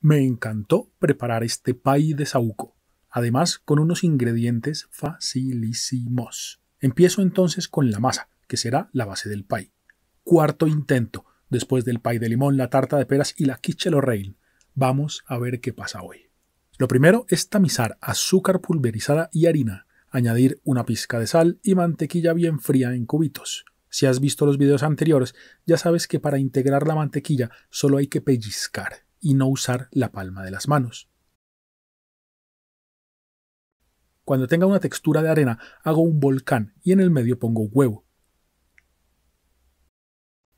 Me encantó preparar este pay de saúco, además con unos ingredientes facilísimos. Empiezo entonces con la masa, que será la base del pay. Cuarto intento, después del pay de limón, la tarta de peras y la quiche Vamos a ver qué pasa hoy. Lo primero es tamizar azúcar pulverizada y harina, añadir una pizca de sal y mantequilla bien fría en cubitos. Si has visto los videos anteriores, ya sabes que para integrar la mantequilla solo hay que pellizcar y no usar la palma de las manos. Cuando tenga una textura de arena, hago un volcán y en el medio pongo huevo.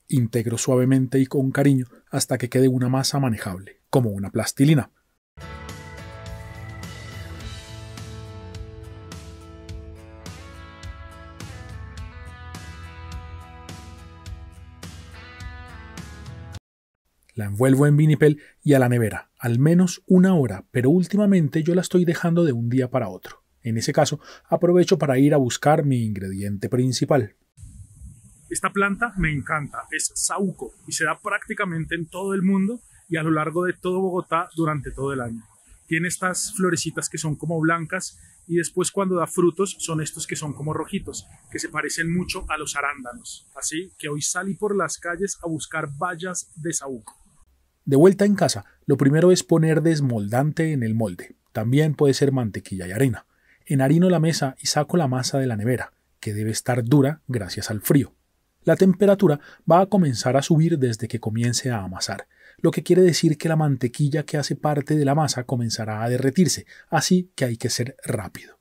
Integro suavemente y con cariño hasta que quede una masa manejable, como una plastilina. La envuelvo en vinipel y a la nevera, al menos una hora, pero últimamente yo la estoy dejando de un día para otro. En ese caso, aprovecho para ir a buscar mi ingrediente principal. Esta planta me encanta, es saúco y se da prácticamente en todo el mundo y a lo largo de todo Bogotá durante todo el año. Tiene estas florecitas que son como blancas y después cuando da frutos son estos que son como rojitos, que se parecen mucho a los arándanos. Así que hoy salí por las calles a buscar bayas de saúco. De vuelta en casa, lo primero es poner desmoldante en el molde. También puede ser mantequilla y arena. Enharino la mesa y saco la masa de la nevera, que debe estar dura gracias al frío. La temperatura va a comenzar a subir desde que comience a amasar, lo que quiere decir que la mantequilla que hace parte de la masa comenzará a derretirse, así que hay que ser rápido.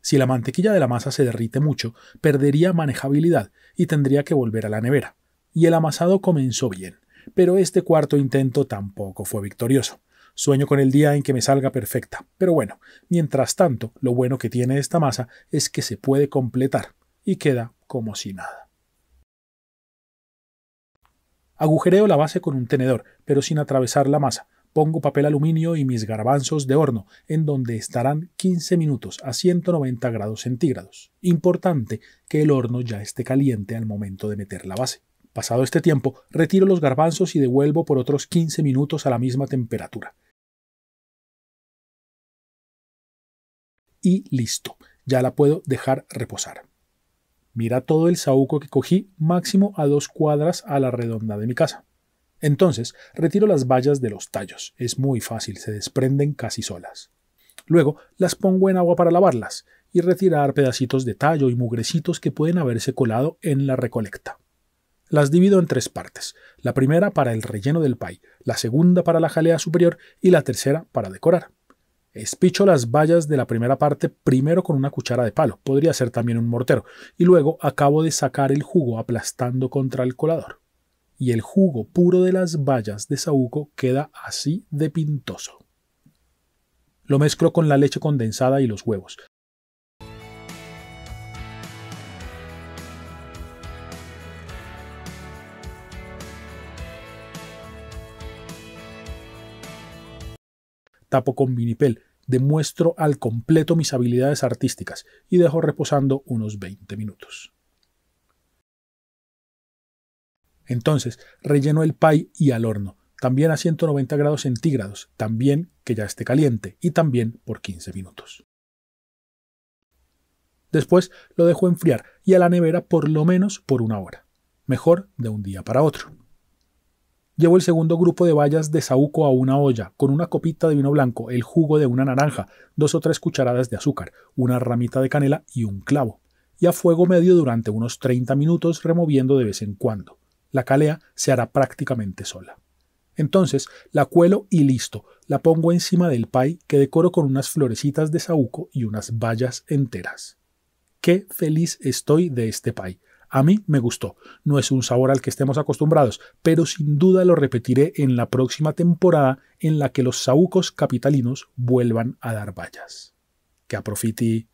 Si la mantequilla de la masa se derrite mucho, perdería manejabilidad y tendría que volver a la nevera. Y el amasado comenzó bien, pero este cuarto intento tampoco fue victorioso. Sueño con el día en que me salga perfecta, pero bueno, mientras tanto, lo bueno que tiene esta masa es que se puede completar y queda como si nada. Agujereo la base con un tenedor, pero sin atravesar la masa. Pongo papel aluminio y mis garbanzos de horno, en donde estarán 15 minutos a 190 grados centígrados. Importante que el horno ya esté caliente al momento de meter la base. Pasado este tiempo, retiro los garbanzos y devuelvo por otros 15 minutos a la misma temperatura. Y listo, ya la puedo dejar reposar. Mira todo el saúco que cogí máximo a dos cuadras a la redonda de mi casa. Entonces, retiro las vallas de los tallos. Es muy fácil, se desprenden casi solas. Luego, las pongo en agua para lavarlas y retirar pedacitos de tallo y mugrecitos que pueden haberse colado en la recolecta. Las divido en tres partes, la primera para el relleno del pay, la segunda para la jalea superior y la tercera para decorar. Espicho las vallas de la primera parte primero con una cuchara de palo, podría ser también un mortero, y luego acabo de sacar el jugo aplastando contra el colador. Y el jugo puro de las vallas de saúco queda así de pintoso. Lo mezclo con la leche condensada y los huevos, tapo con vinipel, demuestro al completo mis habilidades artísticas y dejo reposando unos 20 minutos. Entonces, relleno el pie y al horno, también a 190 grados centígrados, también que ya esté caliente y también por 15 minutos. Después lo dejo enfriar y a la nevera por lo menos por una hora, mejor de un día para otro. Llevo el segundo grupo de bayas de saúco a una olla, con una copita de vino blanco, el jugo de una naranja, dos o tres cucharadas de azúcar, una ramita de canela y un clavo, y a fuego medio durante unos 30 minutos removiendo de vez en cuando. La calea se hará prácticamente sola. Entonces la cuelo y listo, la pongo encima del pay que decoro con unas florecitas de saúco y unas bayas enteras. Qué feliz estoy de este pay. A mí me gustó. No es un sabor al que estemos acostumbrados, pero sin duda lo repetiré en la próxima temporada en la que los saúcos capitalinos vuelvan a dar vallas. Que aprofiti.